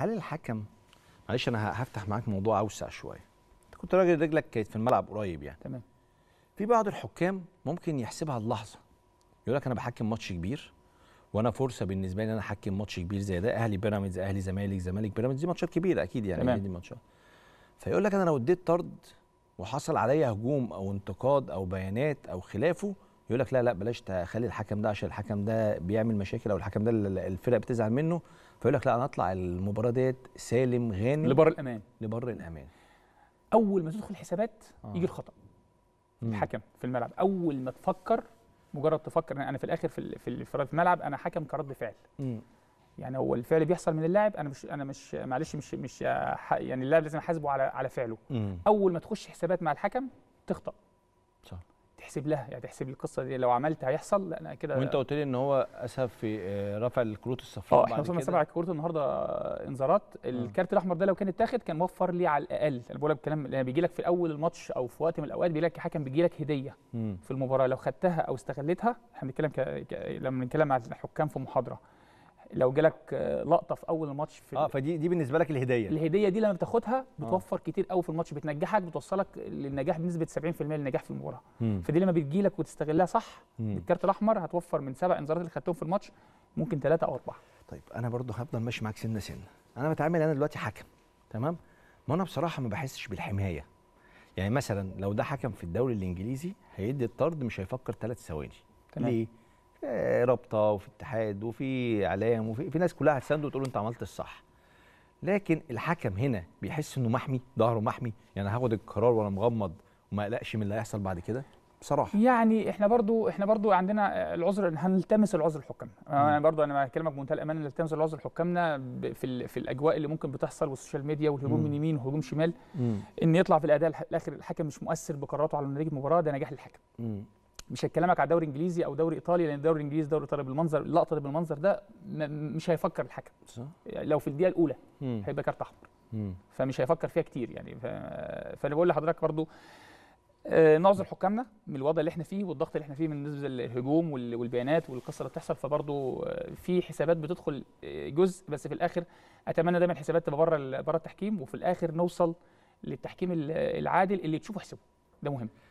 هل الحكم معلش انا هفتح معاك موضوع اوسع شويه انت كنت راجل رجلك كانت في الملعب قريب يعني تمام في بعض الحكام ممكن يحسبها اللحظه يقول لك انا بحكم ماتش كبير وانا فرصه بالنسبه لي ان انا احكم ماتش كبير زي ده اهلي بيراميدز اهلي زمالك زمالك بيراميدز دي ماتشات كبيره اكيد يعني تمام. دي ماتشات فيقول لك انا لو اديت طرد وحصل عليا هجوم او انتقاد او بيانات او خلافه يقول لك لا لا بلاش تخلي الحكم ده عشان الحكم ده بيعمل مشاكل او الحكم ده الفرق بتزعل منه فيقول لك لا انا اطلع المباراه ديت سالم غانم لبر الامان لبر الامان اول ما تدخل حسابات آه. يجي الخطا الحكم في الملعب اول ما تفكر مجرد تفكر انا في الاخر في في الملعب انا حكم كرد فعل مم. يعني هو الفعل بيحصل من اللاعب انا مش انا مش معلش مش مش يعني اللاعب لازم احاسبه على على فعله مم. اول ما تخش حسابات مع الحكم تخطا صح تحسب لها يعني تحسب القصه دي لو عملت هيحصل لا انا كده وانت قلت لي ان هو اسهب في آه، رفع الكروت الصفراء اه احنا وصلنا سبع كروت النهارده آه، انذارات آه. الكارت الاحمر ده لو كان اتاخد كان وفر لي على الاقل انا بقول لك الكلام لان يعني بيجي لك في اول الماتش او في وقت من الاوقات بيجي لك حكم بيجي لك هديه م. في المباراه لو خدتها او استغلتها احنا بنتكلم ك... ك... لما بنتكلم على الحكام في محاضره لو جالك آه، لقطه في اول الماتش في اه فدي دي بالنسبه لك الهديه الهديه دي لما بتاخدها آه. بتوفر آه. كتير قوي في الماتش بتنجحك بتوصلك للنجاح بنسبه 70% للنجاح في المباراه فدي لما بتجيلك وتستغلها صح بالكارت الاحمر هتوفر من سبع انذارات اللي خدتهم في الماتش ممكن ثلاثه او اربعه طيب انا برضو هفضل ماشي معاك سنه سنه انا بتعامل انا دلوقتي حكم تمام ما انا بصراحه ما بحسش بالحمايه يعني مثلا لو ده حكم في الدوري الانجليزي هيدي الطرد مش هيفكر ثلاث ثواني ليه آه، رابطه وفي اتحاد وفي اعلام وفي في ناس كلها هتسنده وتقول انت عملت الصح لكن الحكم هنا بيحس انه محمي ظهره محمي يعني هاخد القرار وانا مغمض وما اقلقش من اللي هيحصل بعد كده بصراحه يعني احنا برضو احنا برضو عندنا العذر هنلتمس العذر لحكامنا آه، انا برضو انا بكلمك بمنتهى الامانه نلتمس العذر لحكامنا في في الاجواء اللي ممكن بتحصل والسوشيال ميديا والهجوم من يمين وهجوم شمال مم. ان يطلع في الاداء الاخر الحكم مش مؤثر بقراراته على نتيجه المباراه ده نجاح للحكم مش هكلمك على دوري انجليزي او دوري ايطالي لان الدوري الانجليزي دوري ايطالي بالمنظر اللقطه اللي بالمنظر ده مش هيفكر الحكم صح يعني لو في الدقيقه الاولى هيبقى كارت احمر فمش هيفكر فيها كتير يعني ف... فانا بقول لحضرتك برضو آه، نعذر حكامنا من الوضع اللي احنا فيه والضغط اللي احنا فيه من بالنسبه للهجوم والبيانات والقصه اللي بتحصل فبرضه آه، في حسابات بتدخل آه، جزء بس في الاخر اتمنى دايما الحسابات تبقى بره بره التحكيم وفي الاخر نوصل للتحكيم العادل اللي تشوفه حسابه ده مهم